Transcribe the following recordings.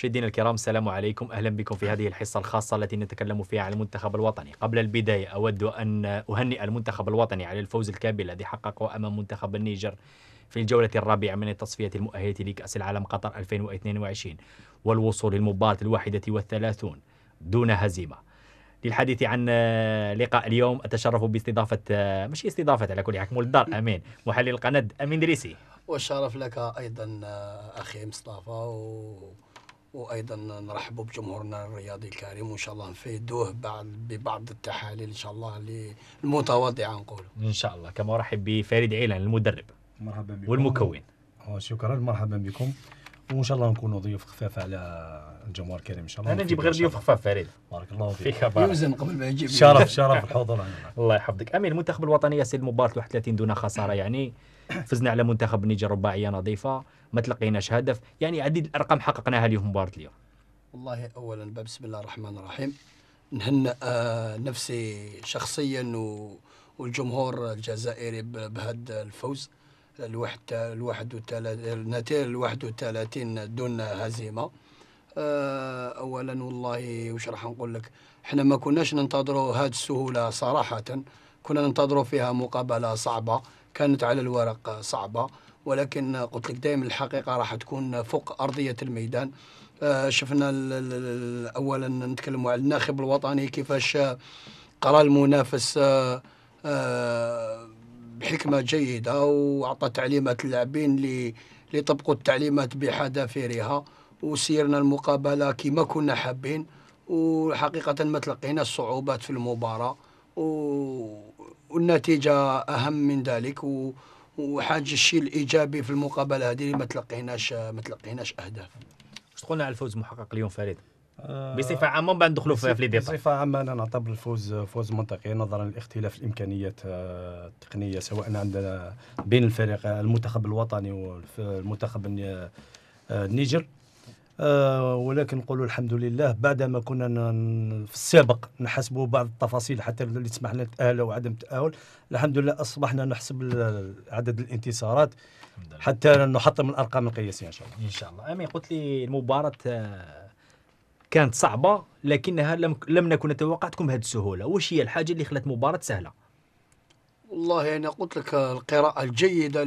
مشاهدينا الكرام السلام عليكم اهلا بكم في هذه الحصه الخاصه التي نتكلم فيها عن المنتخب الوطني قبل البدايه اود ان اهنئ المنتخب الوطني على الفوز الكبير الذي حققه امام منتخب النيجر في الجولة الرابعة من التصفية المؤهلة لكأس العالم قطر 2022 والوصول للمباراة الواحدة والثلاثون دون هزيمة للحديث عن لقاء اليوم أتشرف باستضافة مش استضافة على كل حال مول الدار أمين محلل القناة أمين دريسي والشرف لك أيضا أخي مصطفى و... وايضا نرحب بجمهورنا الرياضي الكريم وان شاء الله نفيدوه بعد ببعض التحاليل ان شاء الله المتواضعه نقول ان شاء الله كما ارحب بفريد عيلان المدرب مرحبا بكم والمكون شكرا مرحبا بكم وان شاء الله نكونوا ضيوف خفاف على الجمهور الكريم ان شاء الله انا نجيب غير ضيوف خفاف فريد بارك الله فيك يوزن قبل ما يجيب شرف شرف الحضور الله يحفظك امين المنتخب الوطني يا سيد مباراه 31 دون خساره يعني فزنا على منتخب النيجر رباعيه نظيفه ما تلقيناش هدف يعني عديد الارقام حققناها اليوم مباراه اليوم والله اولا بسم الله الرحمن الرحيم نهنئ آه، نفسي شخصيا والجمهور الجزائري بهذا الفوز الواحد الواحد نتائج الواحد وثلاثين دون هزيمه آه، اولا والله واش راح نقول لك احنا ما كناش ننتظروا هذه السهوله صراحه كنا ننتظروا فيها مقابله صعبه كانت على الورق صعبه ولكن قلت لك دائما الحقيقه راح تكون فوق ارضيه الميدان آه، شفنا اولا نتكلموا على الناخب الوطني كيفاش قرا المنافس آه، بحكمه جيده واعطى تعليمات اللاعبين اللي اللي طبقوا التعليمات بحذافيرها وسيرنا المقابله كما كنا حابين وحقيقه ما تلقينا الصعوبات في المباراه والنتيجه اهم من ذلك و وحاج الشيء الايجابي في المقابله هذه ما تلقيناش ما تلقيناش اهداف. واش تقولنا على الفوز المحقق اليوم فريد؟ آه، بصفه عامه من بعد ندخلوا في لي ديتا بصفه عامه انا نعتبر الفوز فوز منطقي نظرا لاختلاف الامكانيات آه، التقنيه سواء عندنا بين الفريق المنتخب الوطني والمنتخب آه، النيجر ولكن نقولوا الحمد لله بعدما كنا في السابق نحسبوا بعض التفاصيل حتى اللي تسمح لنا التاهل او عدم التاهل الحمد لله اصبحنا نحسب عدد الانتصارات حتى نحطم الارقام القياسيه ان شاء الله ان شاء الله امين قلت لي المباراه كانت صعبة لكنها لم, لم نكن نتوقع تكون بهذه السهولة واش هي الحاجة اللي خلت مباراة سهلة والله أنا يعني قلت لك القراءة الجيدة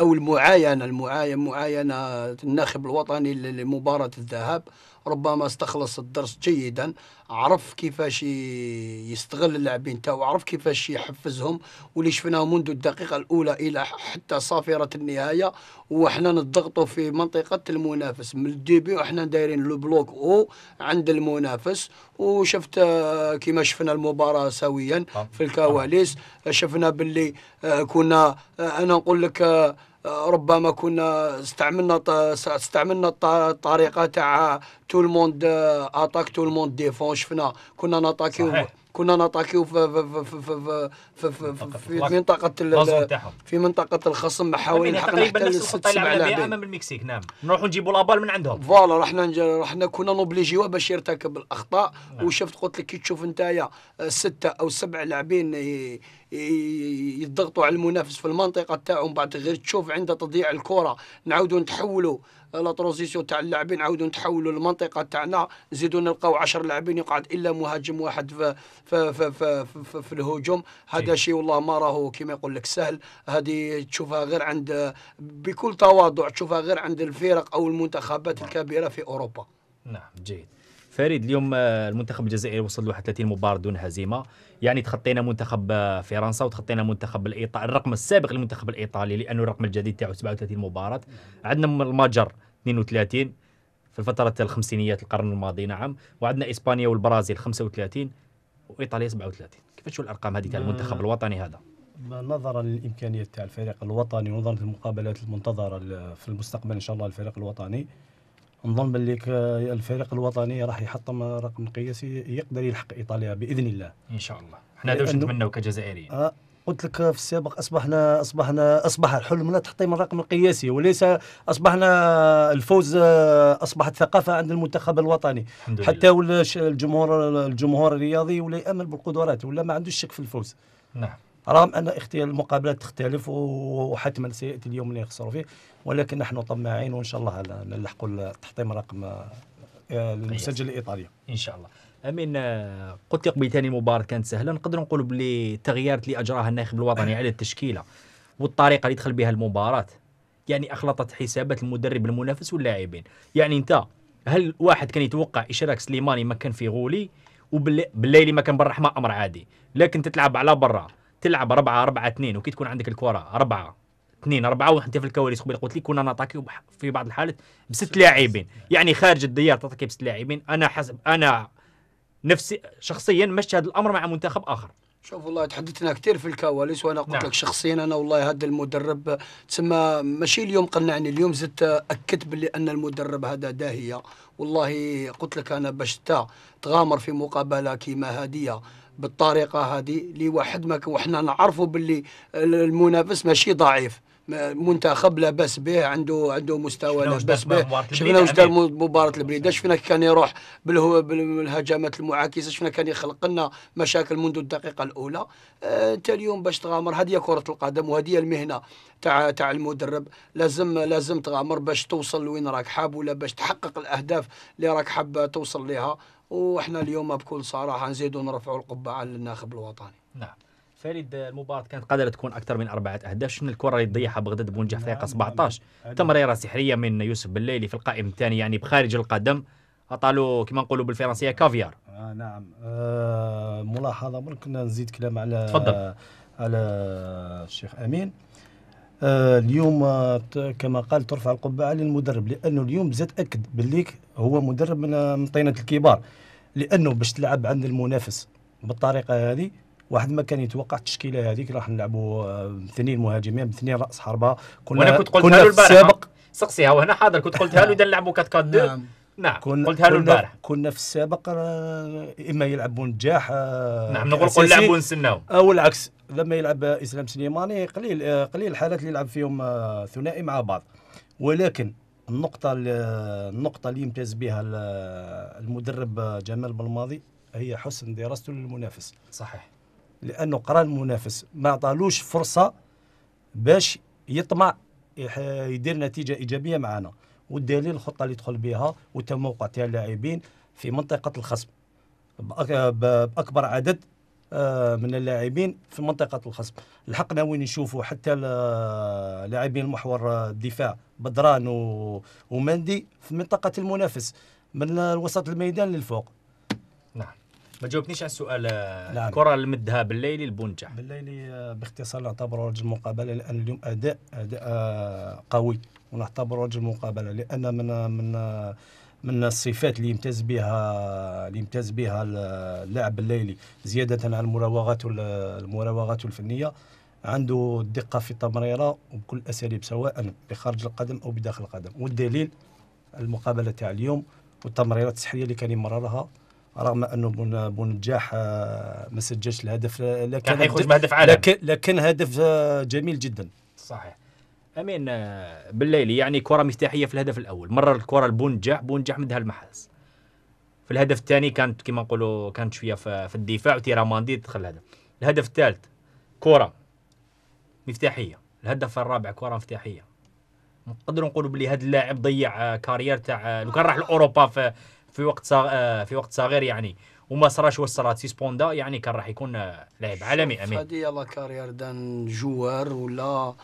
أو المعاينة المعاينة معاينة الناخب الوطني لمباراة الذهاب ربما استخلص الدرس جيدا عرف كيفاش يستغل اللاعبين تاعو عرف كيفاش يحفزهم واللي شفناه منذ الدقيقه الاولى الى حتى صافره النهايه وحنا نضغطوا في منطقه المنافس من الديبي وحنا دايرين لو بلوك او عند المنافس وشفت كما شفنا المباراه سويا في الكواليس شفنا باللي كنا انا نقول لك ربما كنا استعملنا استعملنا الطريقه تاع تو الموند اتاك تو الموند ديفون شفنا كنا ناتاكيو كنا ناتاكيو في في في في في, في, في, في منطقة في منطقة الخصم حاولين نحقق حتى لست سبع لاعبين امام المكسيك نعم نروحوا نجيبوا لابال من عندهم فوالا رحنا رحنا كنا نوبليجيوه باش يرتكب الاخطاء نعم. وشفت قلت لك كي تشوف انتايا آه، ستة او سبع لاعبين يضغطوا على المنافس في المنطقة تاعهم بعد غير تشوف عنده تضييع الكرة نعاودوا نتحولوا لا ترونزيسيون تاع اللاعبين عاودوا نتحولوا للمنطقه تاعنا نزيدوا نلقاو 10 لاعبين يقعد الا مهاجم واحد في, في, في, في, في, في الهجوم هذا إيه. شيء والله ما راهو كيما يقول لك سهل هذه تشوفها غير عند بكل تواضع تشوفها غير عند الفرق او المنتخبات نعم. الكبيره في اوروبا نعم جيد فريد اليوم آه، المنتخب الجزائري وصل له 31 مباراه دون هزيمه يعني تخطينا منتخب آه، فرنسا وتخطينا منتخب الايطالي الرقم السابق للمنتخب الايطالي لانه الرقم الجديد تاعو 37 مباراه عندنا المجر 32 في فتره الخمسينيات القرن الماضي نعم وعندنا اسبانيا والبرازيل 35 وايطاليا 37 كيفاش شو الارقام هذه تاع المنتخب الوطني هذا نظرا للامكانيات تاع الفريق الوطني ونظرا للمقابلات المنتظره في المستقبل ان شاء الله الفريق الوطني نظن باللي آه، الفريق الوطني راح يحطم رقم قياسي يقدر يلحق ايطاليا باذن الله ان شاء الله احنا هذا واش نتمنوا كجزائريين آه قلت لك في السابق اصبحنا اصبحنا اصبح حلمنا تحطيم الرقم القياسي وليس اصبحنا الفوز آه، اصبحت ثقافه عند المنتخب الوطني الحمد حتى الجمهور الجمهور الرياضي ولا يامل بالقدرات ولا ما عندوش شك في الفوز نعم رغم ان اختيار المقابلات تختلف وحتما سياتي اليوم اللي يخسروا فيه ولكن نحن طماعين وان شاء الله نلحقوا التحطيم رقم آه، المسجل الايطالي ان شاء الله امين آه، قلت لك بثاني مباراه كانت سهله نقدر نقول بلي التغييرات اللي اجراها الناخب الوطني أه. على التشكيله والطريقه اللي دخل بها المباراه يعني اخلطت حسابات المدرب المنافس واللاعبين يعني انت هل واحد كان يتوقع اشراك سليماني ما كان في غولي وبالليلي ما كان بالرحمه امر عادي لكن تتلعب على برا تلعب 4 4 2 وكي تكون عندك الكره 4 2 4 وانت في الكواليس قبل قلت لك كنا ناتاكيو في بعض الحالات بست لاعبين يعني خارج الديار تعطيك بست لاعبين انا حسب انا نفسي شخصيا مشت هذا الامر مع منتخب اخر شوف والله تحدثنا كثير في الكواليس وانا قلت نعم. لك شخصيا انا والله هذا المدرب تسمى ماشي اليوم قنعني اليوم زدت اكدت باللي ان المدرب هذا داهيه والله قلت لك انا باش تغامر في مقابله كيما هاديه بالطريقه هذه لواحد ما وحنا نعرفوا باللي المنافس ماشي ضعيف منتخب لاباس به عنده عنده مستوى لاباس به شفنا وجد مباراه البريده شفنا كان يروح بالهجمات المعاكسه شفنا كان يخلق لنا مشاكل منذ الدقيقه الاولى آه انت اليوم باش تغامر هذه كره القدم وهذه المهنه تاع تاع المدرب لازم لازم تغامر باش توصل لوين راك حاب ولا باش تحقق الاهداف اللي راك حاب توصل لها واحنا اليوم بكل صراحه نزيدوا نرفعوا القبعه للناخب الوطني نعم فريد المباراة كانت قادرة تكون أكثر من أربعة أهداف شفنا الكرة اللي ضيعها بغداد بونجح في دقيقة 17 تمريرة سحرية من يوسف بالليلي في القائم الثاني يعني بخارج القدم أطالو كما نقولوا بالفرنسية كافيار آه نعم آه ملاحظة ممكن نزيد كلام على تفضل على الشيخ أمين آه، اليوم آه، كما قال ترفع القبعه للمدرب لانه اليوم بزاف اكد بالليك هو مدرب آه، من طينه الكبار لانه باش تلعب عند المنافس بالطريقه هذه واحد ما كان يتوقع التشكيله هذيك راح نلعبوا اثنين مهاجمين باثنين راس حربه كنا كنت قلت كنا السابق سقسيها وهنا حاضر كنت قلتها له اذا نلعبوا 4 4 2 نعم كنا قلتها له البارح كنا في السابق آه، اما يلعبون جاحة آه، نعم نقول قول يلعبون سناو او العكس لما يلعب اسلام سليماني قليل آه، قليل الحالات اللي يلعب فيهم ثنائي مع بعض ولكن النقطة النقطة اللي يمتاز بها المدرب جمال بالماضي هي حسن دراسته للمنافس صحيح لانه قرا المنافس ما عطالوش فرصه باش يطمع يدير نتيجه ايجابيه معنا والدليل الخطه اللي يدخل بها وتموقع تاع اللاعبين في منطقه الخصم باكبر عدد آه، من اللاعبين في منطقة الخصم لحقنا وين نشوفوا حتى لاعبين المحور الدفاع بدران ومندي في منطقة المنافس من وسط الميدان للفوق نعم ما جاوبتنيش على السؤال آه، نعم. الكره اللي مدها بالليلي البونجا آه، بالليلي باختصار نعتبره رجل المقابله لان اليوم اداء اداء قوي ونعتبره رجل مقابله لان من من من الصفات اللي يمتاز بها اللي يمتاز بها اللاعب الليلي زياده على المراوغات المراوغات الفنيه عنده الدقه في التمريره وبكل الاساليب سواء بخارج القدم او بداخل القدم والدليل المقابله تاع اليوم والتمريرات السحريه اللي كان يمررها رغم انه بنجاح آه، ما سجلش الهدف لكن كان هدف لكن, لكن هدف آه، جميل جدا صحيح امين آه، بالليلي يعني كره مفتاحيه في الهدف الاول مرر الكره لبونجاح بونجح مدها المحاس في الهدف الثاني كانت كما نقولوا كانت شويه في الدفاع وتيراماندي دخل الهدف الهدف الثالث كره مفتاحيه الهدف الرابع كره مفتاحيه نقدروا نقولوا بلي هذا اللاعب ضيع آه، كارير تاع آه، لو كان راح لاوروبا في في وقت في وقت صغير يعني وما صراش واش صرات سيسبوندا يعني كان راح يكون لاعب عالمي امين هذه يلا كارير دان جوار ولا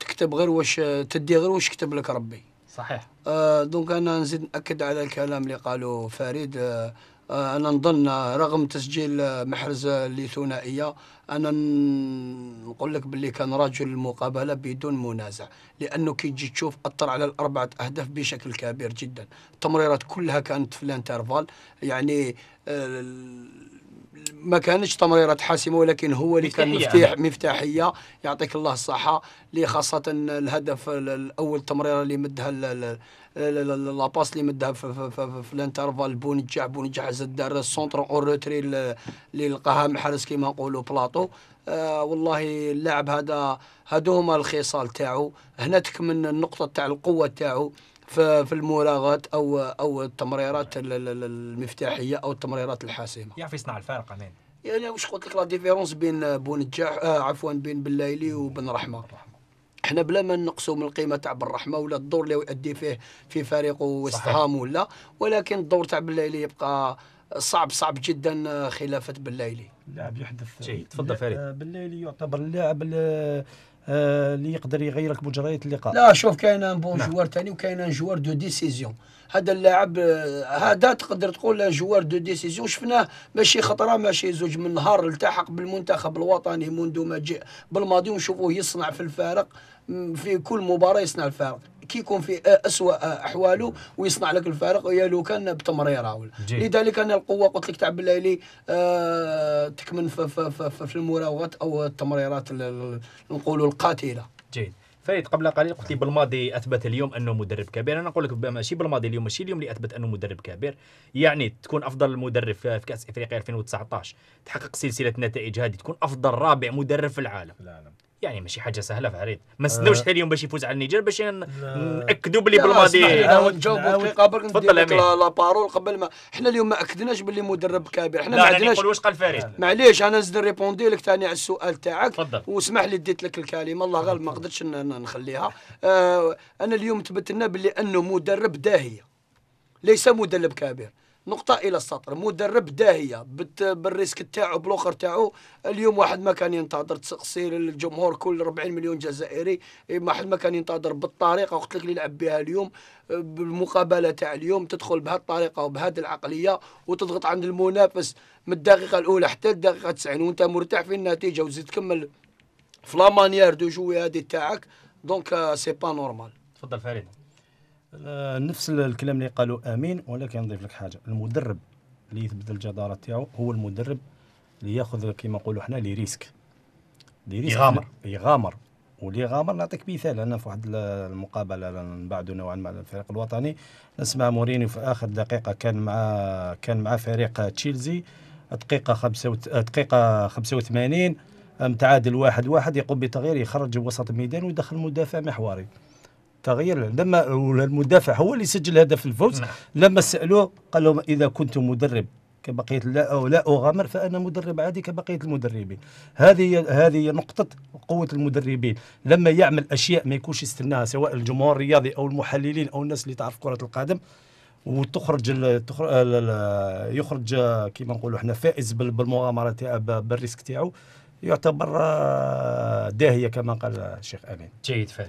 تكتب غير واش تدي غير واش كتب لك ربي صحيح آه، دونك انا نزيد ناكد على الكلام اللي قالوا فريد آه، آه، انا نظن رغم تسجيل محرز لثنائيه انا نقول لك باللي كان رجل المقابله بدون منازع لانه كي تجي تشوف اثر على الاربعه اهداف بشكل كبير جدا التمريرات كلها كانت في الانترفال يعني آه ما كانتش تمريره تحاسمه ولكن هو اللي كان مفتاح مفتاحيه يعطيك الله الصحه اللي خاصه الهدف الاول تمريره اللي مدها لاباس اللي مدها في, في, في, في الانترفال بونجع بونجع زاد دار السونتر اون روتري اللي لقاها محرز كيما نقولوا بلاطو آه والله اللاعب هذا هادو هما الخصال تاعو هنا تكمن النقطه تاع القوه تاعو في المراغات او او التمريرات المفتاحيه او التمريرات الحاسمه يعرف يصنع الفارق امين يعني واش قلت لك لا ديفيرونس بين بونجاح آه عفوا بين بن وبن رحمه احنا بلا ما نقصوا من القيمه تاع بن رحمه ولا الدور اللي يؤدي فيه في فريقه وستهام ولا ولكن الدور تاع بلايلي يبقى صعب صعب جدا آه، خلافه بلايلي لاعب يحدث جيد تفضل فريد آه، بلايلي يعتبر اللاعب آه، اللي يقدر يغير لك مجريات اللقاء لا شوف كاين ان بون جوار ثاني وكاين ان جوار دو ديسيزيون هذا اللاعب آه، هذا تقدر تقول جوار دو ديسيزيون شفناه ماشي خطره ماشي زوج من نهار التحق بالمنتخب الوطني منذ ما جاء بالماضي ونشوفوه يصنع في الفارق في كل مباراه يصنع الفارق كي يكون في اسوء احواله ويصنع لك الفارق يا لو كان بتمريره ولا لذلك انا القوه قلت لك تاع بلايلي أه تكمن في, في, في, في المراوغات او التمريرات نقولوا القاتله جيد فريد قبل قليل قلت لي بالماضي اثبت اليوم انه مدرب كبير انا نقول لك ماشي بالماضي اليوم ماشي اليوم اللي اثبت انه مدرب كبير يعني تكون افضل مدرب في كاس افريقيا 2019 تحقق سلسله نتائج هذه تكون افضل رابع مدرب في العالم العالم يعني ماشي حاجه سهله فريد ما نستناوش آه. حتى اليوم باش يفوز على النيجر باش ناكدوا بلي بالماضي تفضل امين تفضل لا بارول قبل ما حنا اليوم ما اكدناش باللي مدرب كبير حنا ما عندناش واش قال فريد معليش انا نزيد ريبوندي لك ثاني على السؤال تاعك تفضل واسمح لي ديت لك الكلمه الله غالب ما قدرتش نخليها آه، انا اليوم تبت لنا باللي انه مدرب داهيه ليس مدرب كبير نقطة إلى السطر مدرب داهية بالريسك تاعو بالأخر تاعو اليوم واحد ما كان ينتظر تسقسي الجمهور كل 40 مليون جزائري إيه، واحد ما كان ينتظر بالطريقة قلت لك اللي يلعب بها اليوم آه، بالمقابلة تاع اليوم تدخل بهذه الطريقة وبهذه العقلية وتضغط عند المنافس من الدقيقة الأولى حتى الدقيقة 90 وأنت مرتاح في النتيجة وزيد تكمل في لا مانيير دو جوي هذه تاعك دونك سي با نورمال تفضل فريد آه، نفس الكلام اللي قالوا امين ولكن نضيف لك حاجه المدرب اللي يثبت الجداره تاعو هو المدرب اللي ياخذ كيما نقولوا حنا لي ريسك لي ريسك يغامر يغامر واللي غامر نعطيك مثال انا في واحد المقابله من بعد نوعا ما الفريق الوطني نسمع مورينيو في اخر دقيقه كان مع كان مع فريق تشيلسي دقيقه خمسة دقيقه 85 متعادل واحد واحد يقوم بتغيير يخرج وسط الميدان ويدخل مدافع محوري تغير لما المدافع هو اللي سجل هدف الفوز نعم. لما سالوه قال لهم اذا كنت مدرب كبقيه لا أو لا اغامر فانا مدرب عادي كبقيه المدربين هذه هذه نقطه قوه المدربين لما يعمل اشياء ما يكونش يستناها سواء الجمهور الرياضي او المحللين او الناس اللي تعرف كره القدم وتخرج يخرج كما نقولوا احنا فائز بالمغامره بالريسك تاعو يعتبر داهيه كما قال الشيخ امين جيد فادي